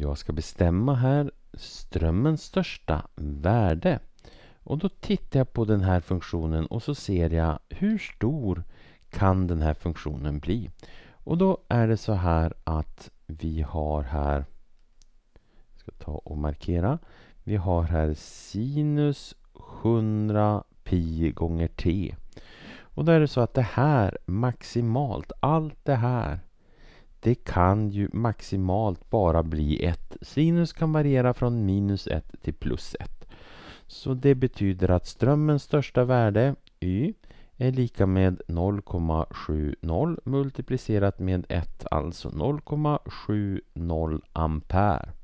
Jag ska bestämma här strömmens största värde. Och då tittar jag på den här funktionen och så ser jag hur stor kan den här funktionen bli. Och då är det så här att vi har här jag ska ta och markera. Vi har här sinus 100 pi gånger t. Och då är det så att det här maximalt, allt det här det kan ju maximalt bara bli 1. Sinus kan variera från minus 1 till plus 1. Så det betyder att strömmens största värde, y, är lika med 0,70 multiplicerat med 1, alltså 0,70 ampere.